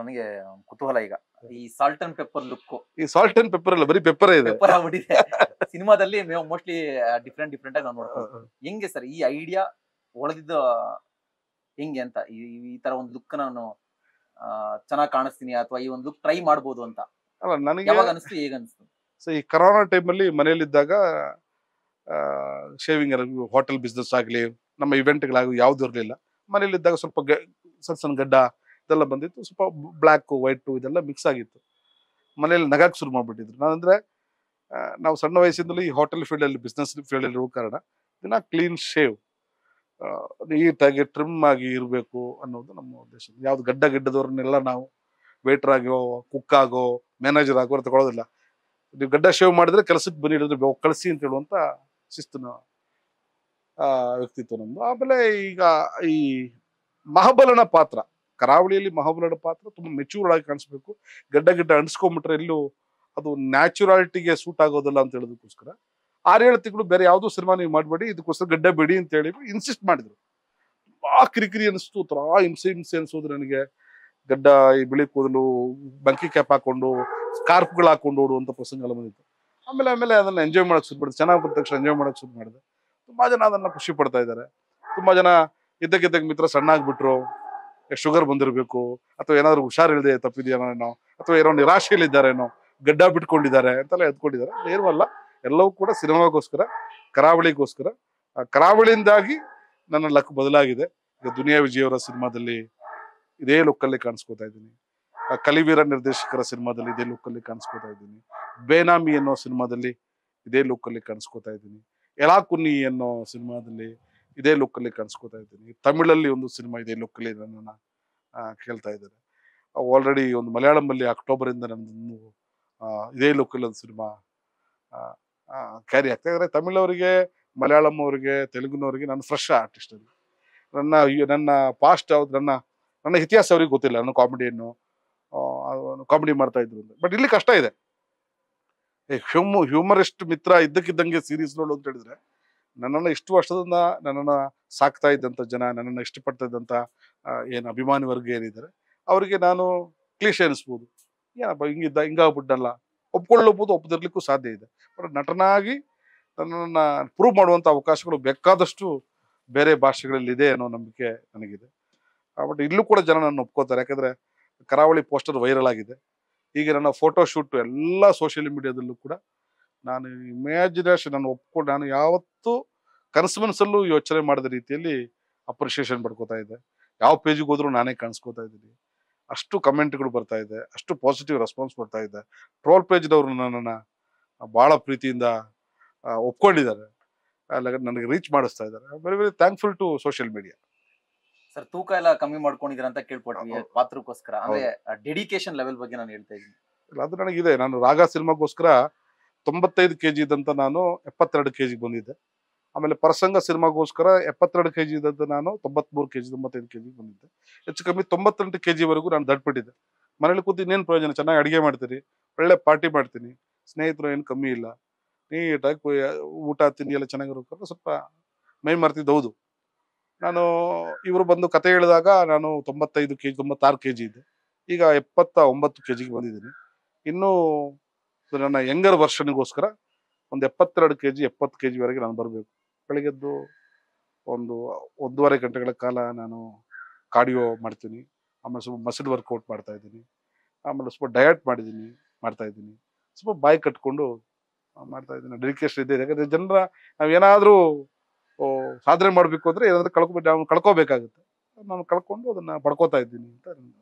ನನಗೆ ಕುತೂಹಲ ಈಗ ಈ ಸಾಲ್ಟ್ ಅಂಡ್ ಪೆಪ್ಪರ್ ಲುಕ್ ಈ ಸಾಲ್ಟ್ ಅಂಡ್ ಪೆಪ್ಪರ್ ಅಲ್ಲ ಬರೀ ಪೆಪ್ಪರ್ ಇದೆ ಪೆಪ್ಪರ್ ಆಗ್ಬಿಟ್ಟಿದೆ ಸಿನಿಮಾದಲ್ಲಿ ಮೋಸ್ಟ್ಲಿ ಡಿಫ್ರೆಂಟ್ ಡಿಫ್ರೆಂಟ್ ಆಗಿ ನಾವು ಹೆಂಗೆ ಸರ್ ಈ ಐಡಿಯಾ ಒಳದಿದ್ದ ಹೆಂಗೆ ಅಂತ ಈ ತರ ಒಂದು ಲುಕ್ ನಾನು ಚೆನ್ನಾಗಿ ಕಾಣಿಸ್ತೀನಿ ಅಥವಾ ಈ ಒಂದು ಲುಕ್ ಟ್ರೈ ಮಾಡ್ಬೋದು ಅಂತ ಅಲ್ಲ ನನಗೆ ಯಾವಾಗ ಅನಿಸ್ತು ಈಗ ಅನಿಸ್ತು ಸೊ ಈ ಕರೋನಾ ಟೈಮಲ್ಲಿ ಮನೇಲಿದ್ದಾಗ ಶೇವಿಂಗ್ ಹೋಟೆಲ್ ಬಿಸ್ನೆಸ್ ಆಗಲಿ ನಮ್ಮ ಇವೆಂಟ್ಗಳಾಗಲಿ ಯಾವುದು ಇರಲಿಲ್ಲ ಮನೇಲಿದ್ದಾಗ ಸ್ವಲ್ಪ ಸಣ್ಣ ಸಣ್ಣ ಗಡ್ಡ ಇದೆಲ್ಲ ಬಂದಿತ್ತು ಸ್ವಲ್ಪ ಬ್ಲ್ಯಾಕು ವೈಟು ಇದೆಲ್ಲ ಮಿಕ್ಸ್ ಆಗಿತ್ತು ಮನೇಲಿ ನಗಾಕ್ ಶುರು ಮಾಡಿಬಿಟ್ಟಿದ್ರು ನಾನಂದ್ರೆ ನಾವು ಸಣ್ಣ ವಯಸ್ಸಿಂದಲೂ ಈ ಹೋಟೆಲ್ ಫೀಲ್ಡಲ್ಲಿ ಬಿಸ್ನೆಸ್ ಫೀಲ್ಡಲ್ಲಿ ಇರೋ ಕಾರಣ ದಿನ ಕ್ಲೀನ್ ಶೇವ್ ನೀಟಾಗಿ ಟ್ರಿಮ್ ಆಗಿ ಇರಬೇಕು ಅನ್ನೋದು ನಮ್ಮ ಉದ್ದೇಶ ಯಾವ್ದು ಗಡ್ಡ ಗಿಡ್ಡದವ್ರನ್ನೆಲ್ಲ ನಾವು ವೇಟರ್ ಆಗೋ ಕುಕ್ ಆಗೋ ಮ್ಯಾನೇಜರ್ ಆಗೋ ತಗೊಳ್ಳೋದಿಲ್ಲ ನೀವು ಗಡ್ಡ ಶೇವ್ ಮಾಡಿದ್ರೆ ಕೆಲಸಕ್ಕೆ ಬನ್ನಿ ಹಿಡಿದ್ರೆ ಕಳಿಸಿ ಅಂತ ಹೇಳುವಂತ ಶಿಸ್ತಿನ ವ್ಯಕ್ತಿತ್ವ ನಮ್ಮದು ಆಮೇಲೆ ಈಗ ಈ ಮಹಾಬಲನ ಪಾತ್ರ ಕರಾವಳಿಯಲ್ಲಿ ಮಹಾಬಲ ಪಾತ್ರ ತುಂಬ ಮೆಚೂರ್ಡ್ ಆಗಿ ಕಾಣಿಸ್ಬೇಕು ಗಡ್ಡ ಗಿಡ್ಡ ಅಂಟಿಸ್ಕೊಂಡ್ಬಿಟ್ರೆ ಎಲ್ಲೂ ಅದು ನ್ಯಾಚುರಾಲಿಟಿಗೆ ಸೂಟ್ ಆಗೋದಿಲ್ಲ ಅಂತ ಹೇಳೋದಕ್ಕೋಸ್ಕರ ಆರೇಳು ತಿಂಗಳು ಬೇರೆ ಯಾವುದೋ ಸಿನಿಮಾ ನೀವು ಮಾಡಬೇಡಿ ಇದಕ್ಕೋಸ್ಕರ ಗಡ್ಡ ಬಿಡಿ ಅಂತ ಹೇಳಿ ಇನ್ಸಿಸ್ಟ್ ಮಾಡಿದ್ರು ತುಂಬ ಕಿರಿಕಿರಿ ಅನಿಸ್ತು ಆ ಹಿಂಸೆ ಹಿಂಸೆ ಅನಿಸೋದು ನನಗೆ ಗಡ್ಡ ಈ ಬಿಳಿ ಕೂದಲು ಬಂಕಿ ಕ್ಯಾಪ್ ಹಾಕೊಂಡು ಸ್ಕಾರ್ಫ್ಗಳು ಹಾಕೊಂಡು ಓಡುವಂಥ ಪ್ರಸಂಗ ಎಲ್ಲ ಬಂದಿತ್ತು ಆಮೇಲೆ ಆಮೇಲೆ ಅದನ್ನು ಎಂಜಾಯ್ ಮಾಡೋಕೆ ಶುರು ಮಾಡಿದೆ ಚೆನ್ನಾಗಿ ಬಂದ ತಕ್ಷಣ ಎಂಜಾಯ್ ಮಾಡಕ್ಕೆ ಶುರು ಮಾಡಿದೆ ತುಂಬ ಜನ ಅದನ್ನು ಖುಷಿ ಪಡ್ತಾ ಇದ್ದಾರೆ ತುಂಬ ಜನ ಇದ್ದಕ್ಕಿದ್ದಕ್ಕೆ ಮಿತ್ರ ಸಣ್ಣ ಆಗಿಬಿಟ್ರು ಶುಗರ್ ಬಂದಿರಬೇಕು ಅಥವಾ ಏನಾದ್ರು ಹುಷಾರಿಲ್ಲದೆ ತಪ್ಪಿದೆಯೇನೋ ಅಥವಾ ಏನೋ ನಿರಾಶೆಯಲ್ಲಿದ್ದಾರೇನೋ ಗಡ್ಡ ಬಿಟ್ಕೊಂಡಿದ್ದಾರೆ ಅಂತೆಲ್ಲ ಎದ್ಕೊಂಡಿದ್ದಾರೆ ಅಲ್ಲ ಎಲ್ಲವೂ ಕೂಡ ಸಿನಿಮಾಗೋಸ್ಕರ ಕರಾವಳಿಗೋಸ್ಕರ ಕರಾವಳಿಯಿಂದಾಗಿ ನನ್ನ ಲಕ್ ಬದಲಾಗಿದೆ ಈಗ ದುನಿಯಾ ವಿಜಯವರ ಸಿನಿಮಾದಲ್ಲಿ ಇದೇ ಲುಕ್ಕಲ್ಲಿ ಕಾಣಿಸ್ಕೋತಾ ಇದ್ದೀನಿ ಕಲಿವೀರ ನಿರ್ದೇಶಕರ ಸಿನಿಮಾದಲ್ಲಿ ಇದೇ ಲುಕ್ಕಲ್ಲಿ ಕಾಣಿಸ್ಕೋತಾ ಇದ್ದೀನಿ ಬೇನಾಮಿ ಅನ್ನೋ ಸಿನಿಮಾದಲ್ಲಿ ಇದೇ ಲುಕ್ಕಲ್ಲಿ ಕಾಣಿಸ್ಕೋತಾ ಇದ್ದೀನಿ ಎಲಾಕುನ್ನಿ ಅನ್ನೋ ಸಿನಿಮಾದಲ್ಲಿ ಇದೇ ಲುಕ್ಕಲ್ಲಿ ಕಾಣಿಸ್ಕೊತಾ ಇದ್ದೀನಿ ತಮಿಳಲ್ಲಿ ಒಂದು ಸಿನಿಮಾ ಇದೇ ಲುಕ್ಕಲ್ಲಿ ನನ್ನ ಕೇಳ್ತಾ ಇದ್ದಾರೆ ಆಲ್ರೆಡಿ ಒಂದು ಮಲಯಾಳಮಲ್ಲಿ ಅಕ್ಟೋಬರಿಂದ ನನ್ನದು ಇದೇ ಲುಕ್ಕಲ್ಲಿ ಒಂದು ಸಿನಿಮಾ ಕ್ಯಾರಿ ಆಗ್ತಾ ಇದ್ದಾರೆ ತಮಿಳವರಿಗೆ ಮಲಯಾಳಂ ಅವರಿಗೆ ತೆಲುಗುನವರಿಗೆ ನಾನು ಫ್ರೆಶ್ ಆರ್ಟಿಸ್ಟ್ ಅಲ್ಲಿ ನನ್ನ ನನ್ನ ಪಾಸ್ಟ್ ಯಾವ್ದು ನನ್ನ ನನ್ನ ಇತಿಹಾಸ ಅವ್ರಿಗೆ ಗೊತ್ತಿಲ್ಲ ನನ್ನ ಕಾಮಿಡಿಯನ್ನು ಕಾಮಿಡಿ ಮಾಡ್ತಾ ಇದ್ರು ಬಟ್ ಇಲ್ಲಿ ಕಷ್ಟ ಇದೆ ಹ್ಯೂಮ್ ಹ್ಯೂಮರಿಸ್ಟ್ ಮಿತ್ರ ಇದ್ದಕ್ಕಿದ್ದಂಗೆ ಸೀರೀಸ್ ನೋಡು ಅಂತ ಹೇಳಿದ್ರೆ ನನ್ನನ್ನು ಇಷ್ಟು ವರ್ಷದಿಂದ ನನ್ನನ್ನು ಸಾಕ್ತಾ ಇದ್ದಂಥ ಜನ ನನ್ನನ್ನು ಇಷ್ಟಪಡ್ತಾ ಇದ್ದಂಥ ಏನು ಅಭಿಮಾನಿ ವರ್ಗ ಏನಿದ್ದಾರೆ ಅವರಿಗೆ ನಾನು ಕ್ಲೀಶೆ ಅನಿಸ್ಬೋದು ಏನಪ್ಪ ಹಿಂಗಿದ್ದ ಹಿಂಗಾಗ್ಬಿಟ್ಟಲ್ಲ ಒಪ್ಕೊಳ್ಳಬಹುದು ಒಪ್ಪದಿರ್ಲಿಕ್ಕೂ ಸಾಧ್ಯ ಇದೆ ಬಟ್ ನಟನಾಗಿ ನನ್ನನ್ನು ಪ್ರೂವ್ ಮಾಡುವಂಥ ಅವಕಾಶಗಳು ಬೇಕಾದಷ್ಟು ಬೇರೆ ಭಾಷೆಗಳಲ್ಲಿದೆ ಇದೆ ಅನ್ನೋ ನಂಬಿಕೆ ನನಗಿದೆ ಬಟ್ ಇಲ್ಲೂ ಕೂಡ ಜನ ನನ್ನ ಒಪ್ಕೋತಾರೆ ಯಾಕಂದರೆ ಕರಾವಳಿ ಪೋಸ್ಟರ್ ವೈರಲ್ ಆಗಿದೆ ಈಗ ನನ್ನ ಫೋಟೋ ಶೂಟ್ ಎಲ್ಲ ಸೋಷಿಯಲ್ ಮೀಡಿಯಾದಲ್ಲೂ ಕೂಡ ನಾನು ಇಮ್ಯಾಜಿನೇಷನ್ ನಾನು ಒಪ್ಕೊಂಡು ನಾನು ಯಾವತ್ತು ಕನಸು ಮನಸ್ಸಲ್ಲೂ ಯೋಚನೆ ಮಾಡಿದ ರೀತಿಯಲ್ಲಿ ಅಪ್ರಿಷಿಯೇಷನ್ ಪಡ್ಕೋತಾ ಇದ್ದೆ ಯಾವ ಪೇಜಿಗೆ ಹೋದ್ರೂ ನಾನೇ ಕಾಣಿಸ್ಕೋತಾ ಇದ್ದೀನಿ ಅಷ್ಟು ಕಮೆಂಟ್ಗಳು ಬರ್ತಾ ಇದೆ ಅಷ್ಟು ಪಾಸಿಟಿವ್ ರೆಸ್ಪಾನ್ಸ್ ಬರ್ತಾ ಇದೆ ಟ್ರೋಲ್ ಪೇಜ್ನವರು ನನ್ನನ್ನು ಭಾಳ ಪ್ರೀತಿಯಿಂದ ಒಪ್ಕೊಂಡಿದ್ದಾರೆ ನನಗೆ ರೀಚ್ ಮಾಡಿಸ್ತಾ ಇದ್ದಾರೆ very very thankful to social media sir ತೂಕ ಎಲ್ಲ ಕಮ್ಮಿ ಮಾಡ್ಕೊಂಡಿದ್ದೀರಾ ಅಂತ ಕೇಳ್ಕೊಡ್ತೀನಿ ಪಾತ್ರಕ್ಕೋಸ್ಕರ ಅಂದ್ರೆ ಡೆಡಿಕೇಶನ್ ಲೆವೆಲ್ ಬಗ್ಗೆ ನಾನು ಹೇಳ್ತಾ ಇದ್ದೀನಿ ಅದು ನನಗಿದೆ ನಾನು ರಾಗ ಸಿನಿಮಾಗೋಸ್ಕರ ತೊಂಬತ್ತೈದು ಕೆ ಜಿ ಇದ್ದಂತ ನಾನು ಎಪ್ಪತ್ತೆರಡು ಕೆ ಜಿಗೆ ಬಂದಿದ್ದೆ ಆಮೇಲೆ ಪ್ರಸಂಗ ಸಿನಿಮಾಗೋಸ್ಕರ ಎಪ್ಪತ್ತೆರಡು ಕೆ ಜಿ ಇದ್ದಂತ ನಾನು ತೊಂಬತ್ಮೂರು ಕೆ ಜಿ ತೊಂಬತ್ತೈದು ಕೆ ಜಿಗೆ ಬಂದಿದ್ದೆ ಹೆಚ್ಚು ಕಮ್ಮಿ ತೊಂಬತ್ತೆಂಟು ಕೆ ಜಿವರೆಗೂ ನಾನು ದಡ್ಪಟ್ಟಿದ್ದೆ ಮನೇಲಿ ಕೂತು ಇನ್ನೇನು ಪ್ರಯೋಜನ ಚೆನ್ನಾಗಿ ಅಡುಗೆ ಮಾಡ್ತೀನಿ ಒಳ್ಳೆ ಪಾರ್ಟಿ ಮಾಡ್ತೀನಿ ಸ್ನೇಹಿತರು ಏನು ಕಮ್ಮಿ ಇಲ್ಲ ನೀಟಾಗಿ ಊಟ ತಿಂಡಿ ಎಲ್ಲ ಚೆನ್ನಾಗಿರೋಕ್ಕಾಗ ಸ್ವಲ್ಪ ಮೈ ಮರ್ತಿದ್ದು ಹೌದು ನಾನು ಇವರು ಬಂದು ಕತೆ ಹೇಳಿದಾಗ ನಾನು ತೊಂಬತ್ತೈದು ಕೆ ಜಿ ತೊಂಬತ್ತಾರು ಕೆ ಜಿ ಇದ್ದೆ ಈಗ ಎಪ್ಪತ್ತ ಒಂಬತ್ತು ಕೆ ಜಿಗೆ ಬಂದಿದ್ದೀನಿ ಇನ್ನೂ ಸೊ ನನ್ನ ಯಂಗರ್ ವರ್ಷನಿಗೋಸ್ಕರ ಒಂದು ಎಪ್ಪತ್ತೆರಡು ಕೆ ಜಿ ಎಪ್ಪತ್ತು ಕೆ ಜಿವರೆಗೆ ನಾನು ಬರಬೇಕು ಬೆಳಗ್ಗೆದ್ದು ಒಂದು ಒಂದೂವರೆ ಗಂಟೆಗಳ ಕಾಲ ನಾನು ಕಾರ್ಡಿಯೋ ಮಾಡ್ತೀನಿ ಆಮೇಲೆ ಸ್ವಲ್ಪ ಮಸಲ್ ವರ್ಕೌಟ್ ಮಾಡ್ತಾ ಇದ್ದೀನಿ ಆಮೇಲೆ ಸ್ವಲ್ಪ ಡಯಟ್ ಮಾಡಿದ್ದೀನಿ ಮಾಡ್ತಾ ಇದ್ದೀನಿ ಸ್ವಲ್ಪ ಬಾಯಿ ಕಟ್ಕೊಂಡು ಮಾಡ್ತಾ ಇದ್ದೀನಿ ಡೆಡಿಕೇಶನ್ ಇದೆ ಯಾಕಂದರೆ ಜನರ ನಾವು ಏನಾದರೂ ಸಾಧನೆ ಮಾಡಬೇಕು ಅಂದರೆ ಏನಾದರೂ ಕಳ್ಕೊಬೇಕು ನಾವು ಕಳ್ಕೊಬೇಕಾಗುತ್ತೆ ನಾನು ಕಳ್ಕೊಂಡು ಅದನ್ನು ಪಡ್ಕೋತಾ ಇದ್ದೀನಿ ಅಂತ ನನ್ನ